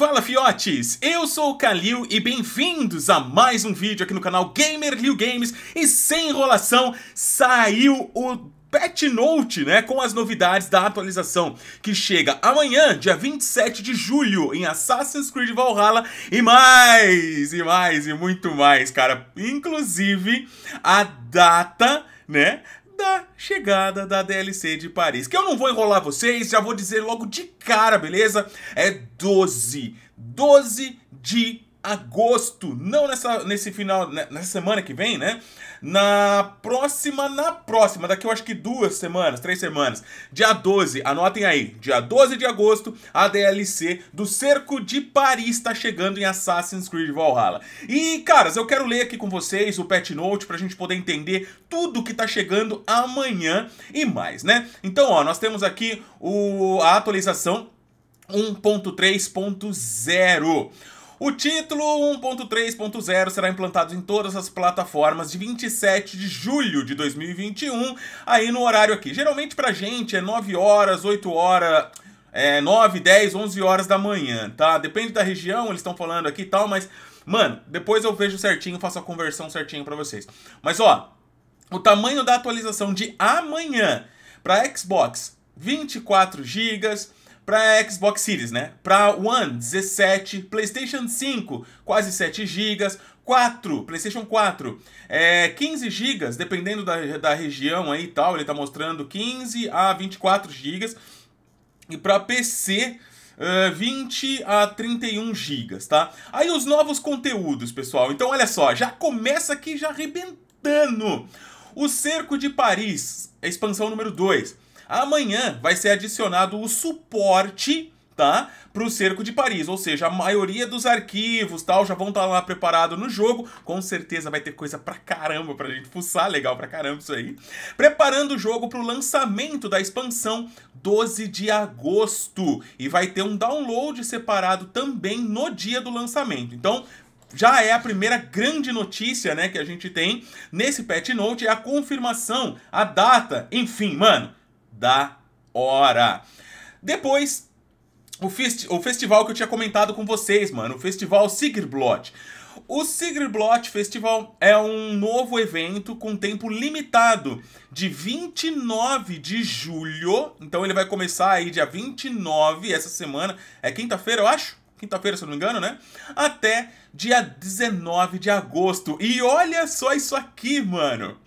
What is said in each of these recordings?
Fala fiotes, eu sou o Kalil e bem-vindos a mais um vídeo aqui no canal Gamer Liu Games e sem enrolação saiu o Patch Note, né, com as novidades da atualização que chega amanhã, dia 27 de julho, em Assassin's Creed Valhalla e mais, e mais, e muito mais, cara. Inclusive, a data né? da chegada da DLC de Paris. Que eu não vou enrolar vocês, já vou dizer logo de cara, beleza? É 12, 12 de agosto, não nessa, nesse final, né, nessa semana que vem, né? Na próxima, na próxima, daqui eu acho que duas semanas, três semanas, dia 12, anotem aí, dia 12 de agosto, a DLC do Cerco de Paris está chegando em Assassin's Creed Valhalla. E, caras, eu quero ler aqui com vocês o patch note pra gente poder entender tudo que tá chegando amanhã e mais, né? Então, ó, nós temos aqui o, a atualização 1.3.0. O título 1.3.0 será implantado em todas as plataformas de 27 de julho de 2021, aí no horário aqui. Geralmente pra gente é 9 horas, 8 horas, é, 9, 10, 11 horas da manhã, tá? Depende da região, eles estão falando aqui e tal, mas, mano, depois eu vejo certinho, faço a conversão certinho para vocês. Mas, ó, o tamanho da atualização de amanhã para Xbox, 24 GB, para Xbox Series, né? Para One, 17. PlayStation 5, quase 7 GB. 4, PlayStation 4, é, 15 GB, dependendo da, da região aí e tal. Ele tá mostrando 15 a 24 GB. E para PC, Uh, 20 a 31 gigas, tá? Aí os novos conteúdos, pessoal. Então, olha só, já começa aqui já arrebentando. O Cerco de Paris, a expansão número 2. Amanhã vai ser adicionado o suporte tá? Para o cerco de Paris, ou seja, a maioria dos arquivos tal já vão estar tá lá preparado no jogo. Com certeza vai ter coisa pra caramba pra gente fuçar, legal pra caramba isso aí. Preparando o jogo para o lançamento da expansão 12 de agosto e vai ter um download separado também no dia do lançamento. Então, já é a primeira grande notícia, né, que a gente tem nesse Pet Note, é a confirmação, a data, enfim, mano da hora. Depois, o, festi o festival que eu tinha comentado com vocês, mano, o festival Sigurblot. O Sigurblot Festival é um novo evento com tempo limitado de 29 de julho. Então ele vai começar aí dia 29, essa semana. É quinta-feira, eu acho? Quinta-feira, se eu não me engano, né? Até dia 19 de agosto. E olha só isso aqui, mano.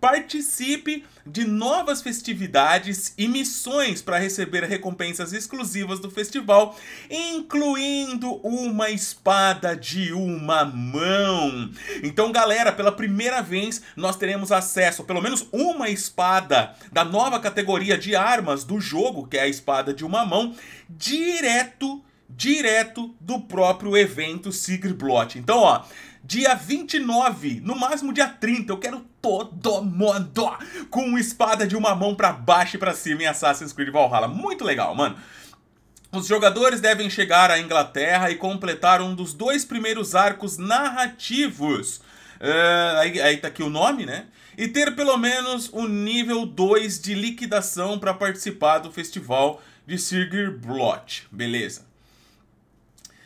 Participe de novas festividades e missões para receber recompensas exclusivas do festival, incluindo uma espada de uma mão. Então, galera, pela primeira vez nós teremos acesso a pelo menos uma espada da nova categoria de armas do jogo, que é a espada de uma mão, direto direto do próprio evento Sigrid Blot. Então, ó, dia 29, no máximo dia 30, eu quero todo mundo com espada de uma mão para baixo e para cima em Assassin's Creed Valhalla. Muito legal, mano. Os jogadores devem chegar à Inglaterra e completar um dos dois primeiros arcos narrativos. Uh, aí, aí tá aqui o nome, né? E ter pelo menos o nível 2 de liquidação para participar do festival de Blot, Beleza.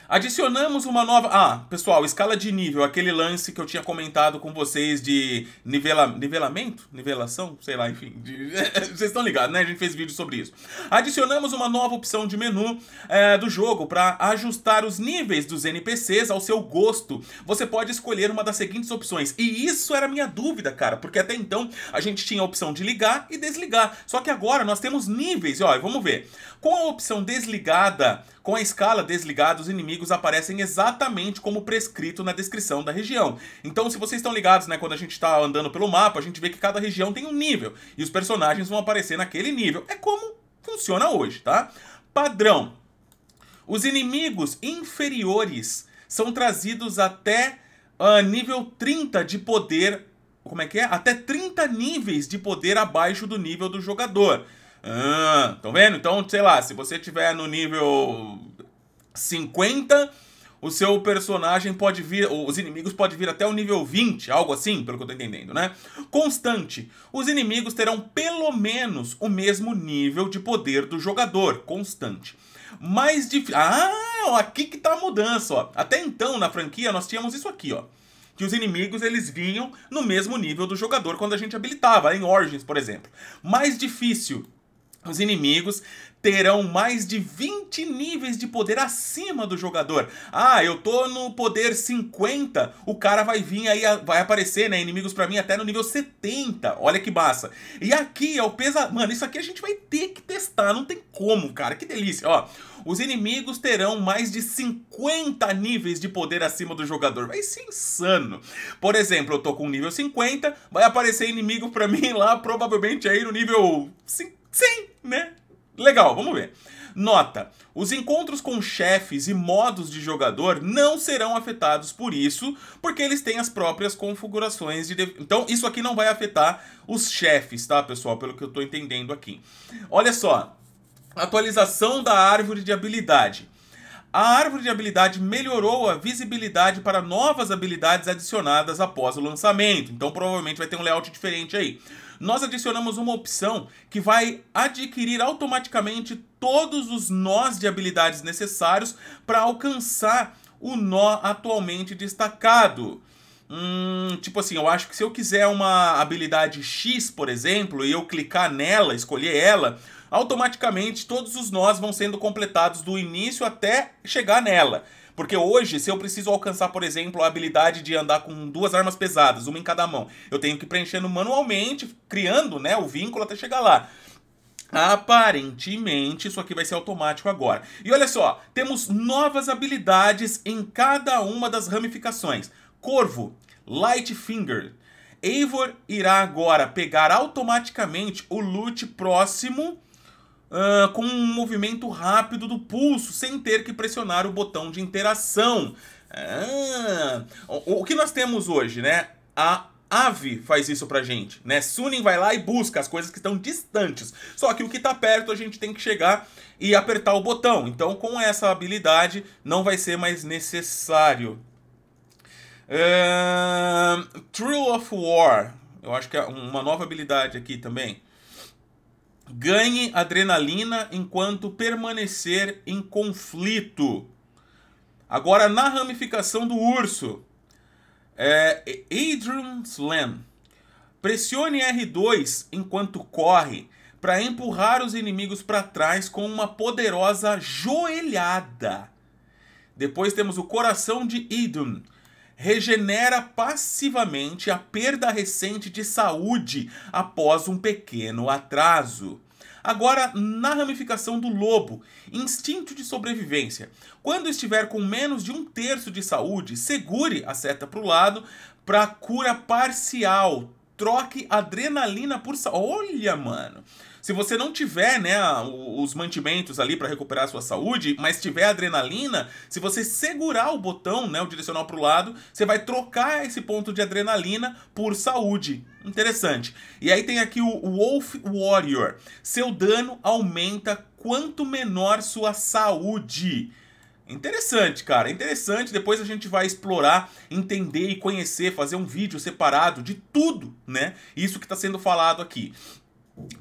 Adicionamos uma nova. Ah, pessoal, escala de nível, aquele lance que eu tinha comentado com vocês de nivela... nivelamento? Nivelação? Sei lá, enfim. De... vocês estão ligados, né? A gente fez vídeo sobre isso. Adicionamos uma nova opção de menu é, do jogo para ajustar os níveis dos NPCs ao seu gosto. Você pode escolher uma das seguintes opções. E isso era minha dúvida, cara, porque até então a gente tinha a opção de ligar e desligar. Só que agora nós temos níveis, olha vamos ver. Com a opção desligada, com a escala desligada, os inimigos aparecem exatamente como prescrito na descrição da região. Então, se vocês estão ligados, né, quando a gente está andando pelo mapa, a gente vê que cada região tem um nível e os personagens vão aparecer naquele nível. É como funciona hoje, tá? Padrão. Os inimigos inferiores são trazidos até uh, nível 30 de poder. Como é que é? Até 30 níveis de poder abaixo do nível do jogador. Ah, estão vendo? Então, sei lá, se você tiver no nível 50, o seu personagem pode vir, os inimigos podem vir até o nível 20, algo assim, pelo que eu tô entendendo, né? Constante. Os inimigos terão pelo menos o mesmo nível de poder do jogador, constante. Mais difícil. Ah, aqui que tá a mudança, ó. Até então, na franquia, nós tínhamos isso aqui, ó. Que os inimigos eles vinham no mesmo nível do jogador quando a gente habilitava, em Origins, por exemplo. Mais difícil os inimigos terão mais de 20 níveis de poder acima do jogador. Ah, eu tô no poder 50, o cara vai vir aí, vai aparecer, né, inimigos para mim até no nível 70. Olha que massa. E aqui é o pesa, mano, isso aqui a gente vai ter que testar, não tem como, cara. Que delícia, ó. Os inimigos terão mais de 50 níveis de poder acima do jogador. Vai ser insano. Por exemplo, eu tô com nível 50, vai aparecer inimigo para mim lá provavelmente aí no nível 50 Sim, né? Legal, vamos ver. Nota: os encontros com chefes e modos de jogador não serão afetados por isso, porque eles têm as próprias configurações de. Então, isso aqui não vai afetar os chefes, tá, pessoal? Pelo que eu estou entendendo aqui. Olha só: atualização da árvore de habilidade. A árvore de habilidade melhorou a visibilidade para novas habilidades adicionadas após o lançamento, então provavelmente vai ter um layout diferente aí. Nós adicionamos uma opção que vai adquirir automaticamente todos os nós de habilidades necessários para alcançar o nó atualmente destacado. Hum, tipo assim, eu acho que se eu quiser uma habilidade X, por exemplo, e eu clicar nela, escolher ela, automaticamente todos os nós vão sendo completados do início até chegar nela. Porque hoje, se eu preciso alcançar, por exemplo, a habilidade de andar com duas armas pesadas, uma em cada mão, eu tenho que ir preenchendo manualmente, criando né, o vínculo até chegar lá. Aparentemente, isso aqui vai ser automático agora. E olha só, temos novas habilidades em cada uma das ramificações. Corvo, Light Finger, Eivor irá agora pegar automaticamente o loot próximo uh, com um movimento rápido do pulso, sem ter que pressionar o botão de interação. Ah, o, o que nós temos hoje, né? A Ave faz isso pra gente, né? Sunin vai lá e busca as coisas que estão distantes. Só que o que tá perto a gente tem que chegar e apertar o botão. Então, com essa habilidade, não vai ser mais necessário. Uh, of War. Eu acho que é uma nova habilidade aqui também. Ganhe adrenalina enquanto permanecer em conflito. Agora, na ramificação do urso, é Adrian Slam. Pressione R2 enquanto corre para empurrar os inimigos para trás com uma poderosa joelhada. Depois temos o coração de Idun. Regenera passivamente a perda recente de saúde após um pequeno atraso. Agora, na ramificação do lobo, instinto de sobrevivência. Quando estiver com menos de um terço de saúde, segure a seta para o lado para cura parcial. Troque adrenalina por saúde. Olha, mano. Se você não tiver, né, os mantimentos ali para recuperar a sua saúde, mas tiver adrenalina, se você segurar o botão, né, o direcional para o lado, você vai trocar esse ponto de adrenalina por saúde. Interessante. E aí tem aqui o Wolf Warrior. Seu dano aumenta quanto menor sua saúde. Interessante, cara. Interessante. Depois a gente vai explorar, entender e conhecer, fazer um vídeo separado de tudo, né? Isso que está sendo falado aqui.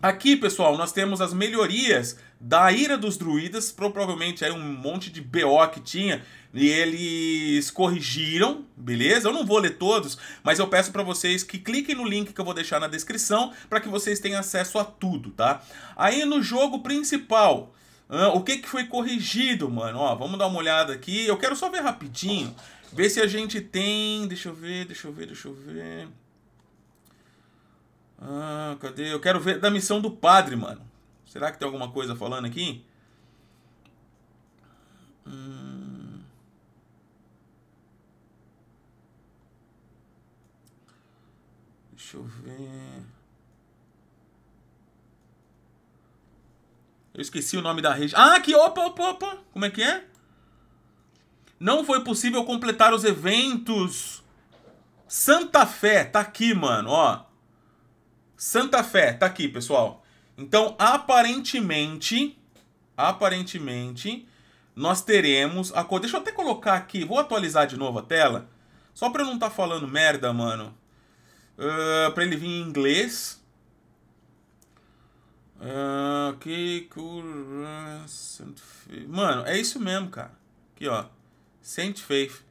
Aqui, pessoal, nós temos as melhorias da ira dos druidas, provavelmente aí é um monte de BO que tinha, e eles corrigiram, beleza? Eu não vou ler todos, mas eu peço para vocês que cliquem no link que eu vou deixar na descrição para que vocês tenham acesso a tudo, tá? Aí no jogo principal, o que, que foi corrigido, mano? Ó, vamos dar uma olhada aqui. Eu quero só ver rapidinho, ver se a gente tem... Deixa eu ver, deixa eu ver, deixa eu ver... Ah, cadê? Eu quero ver da missão do padre, mano. Será que tem alguma coisa falando aqui? Hum... Deixa eu ver. Eu esqueci o nome da rede. Ah, aqui, opa, opa, opa. Como é que é? Não foi possível completar os eventos. Santa Fé, tá aqui, mano, ó. Santa Fé, tá aqui, pessoal. Então, aparentemente, aparentemente, nós teremos a cor. Deixa eu até colocar aqui, vou atualizar de novo a tela, só para eu não estar tá falando merda, mano. Uh, ah, para ele vir em inglês. Uh, Mano, é isso mesmo, cara. Aqui, ó. Saint Faith.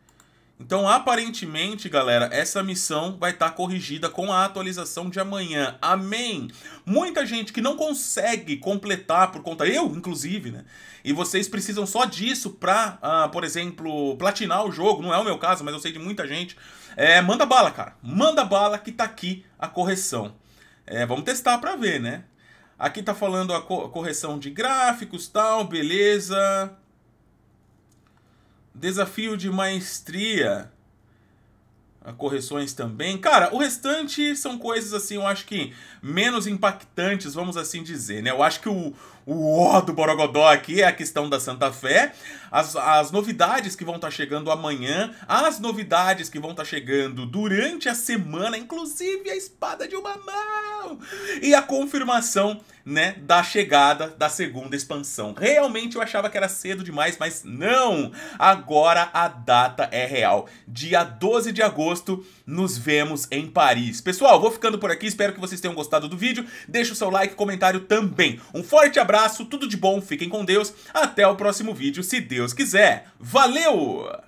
Então, aparentemente, galera, essa missão vai estar tá corrigida com a atualização de amanhã. Amém! Muita gente que não consegue completar por conta... Eu, inclusive, né? E vocês precisam só disso pra, ah, por exemplo, platinar o jogo. Não é o meu caso, mas eu sei de muita gente. É, manda bala, cara. Manda bala que tá aqui a correção. É, vamos testar pra ver, né? Aqui tá falando a, co a correção de gráficos, tal, beleza... Desafio de maestria. Correções também. Cara, o restante são coisas assim, eu acho que menos impactantes, vamos assim dizer, né? Eu acho que o, o ó do Borogodó aqui é a questão da Santa Fé, as, as novidades que vão estar tá chegando amanhã, as novidades que vão estar tá chegando durante a semana, inclusive a espada de uma mão e a confirmação né, da chegada da segunda expansão. Realmente eu achava que era cedo demais, mas não! Agora a data é real. Dia 12 de agosto, nos vemos em Paris. Pessoal, vou ficando por aqui, espero que vocês tenham gostado do vídeo. Deixa o seu like, comentário também. Um forte abraço, tudo de bom, fiquem com Deus. Até o próximo vídeo, se Deus quiser. Valeu!